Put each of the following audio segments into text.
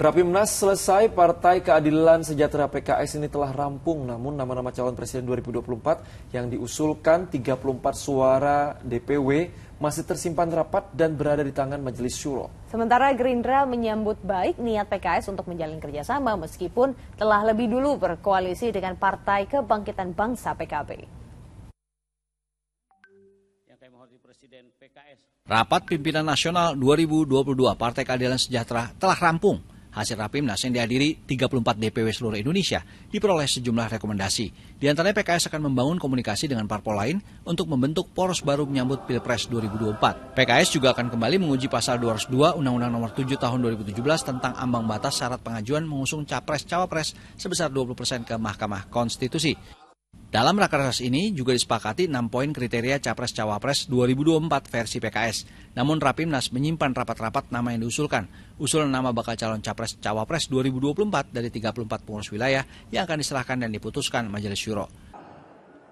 Rapimnas selesai, Partai Keadilan Sejahtera PKS ini telah rampung, namun nama-nama calon presiden 2024 yang diusulkan 34 suara DPW masih tersimpan rapat dan berada di tangan Majelis Syuro. Sementara Gerindra menyambut baik niat PKS untuk menjalin kerjasama meskipun telah lebih dulu berkoalisi dengan Partai Kebangkitan Bangsa PKB. Rapat Pimpinan Nasional 2022 Partai Keadilan Sejahtera telah rampung. Hasil Rapimnas yang dihadiri 34 DPW seluruh Indonesia diperoleh sejumlah rekomendasi. Di antaranya PKS akan membangun komunikasi dengan parpol lain untuk membentuk poros baru menyambut Pilpres 2024. PKS juga akan kembali menguji pasal 202 Undang-Undang Nomor 7 Tahun 2017 tentang ambang batas syarat pengajuan mengusung capres-cawapres sebesar 20% ke Mahkamah Konstitusi. Dalam rakernas ini juga disepakati 6 poin kriteria Capres-Cawapres 2024 versi PKS. Namun Rapimnas menyimpan rapat-rapat nama yang diusulkan. usul nama bakal calon Capres-Cawapres 2024 dari 34 pengurus wilayah yang akan diserahkan dan diputuskan Majelis Syuro.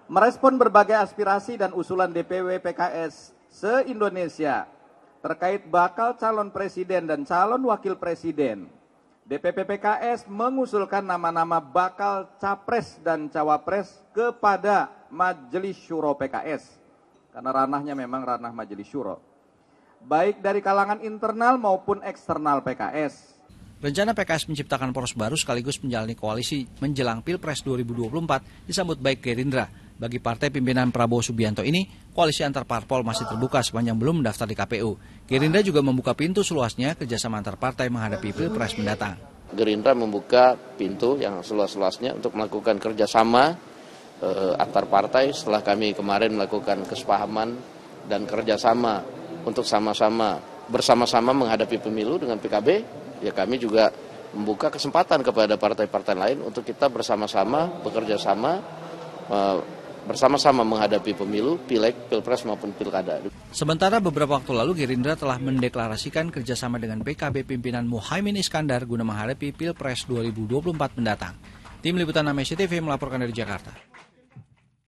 Merespon berbagai aspirasi dan usulan DPW PKS se-Indonesia terkait bakal calon presiden dan calon wakil presiden DPP PKS mengusulkan nama-nama bakal capres dan cawapres kepada Majelis Syuro PKS. Karena ranahnya memang ranah Majelis Syuro. Baik dari kalangan internal maupun eksternal PKS. Rencana PKS menciptakan poros baru sekaligus menjalani koalisi menjelang Pilpres 2024 disambut baik Gerindra bagi partai pimpinan Prabowo Subianto ini, koalisi antar parpol masih terbuka sepanjang belum mendaftar di KPU. Gerindra juga membuka pintu seluasnya kerjasama antar partai menghadapi Pilpres mendatang. Gerindra membuka pintu yang seluas-luasnya untuk melakukan kerjasama eh, antar partai setelah kami kemarin melakukan kesepahaman dan kerjasama untuk sama-sama bersama-sama menghadapi pemilu dengan PKB, ya kami juga membuka kesempatan kepada partai-partai lain untuk kita bersama-sama bekerja sama eh, bersama-sama menghadapi pemilu, pileg, pilpres maupun pilkada. Sementara beberapa waktu lalu Gerindra telah mendeklarasikan kerjasama dengan PKB pimpinan Muhaimin Iskandar guna menghadapi pilpres 2024 mendatang. Tim Liputan Amesi TV melaporkan dari Jakarta.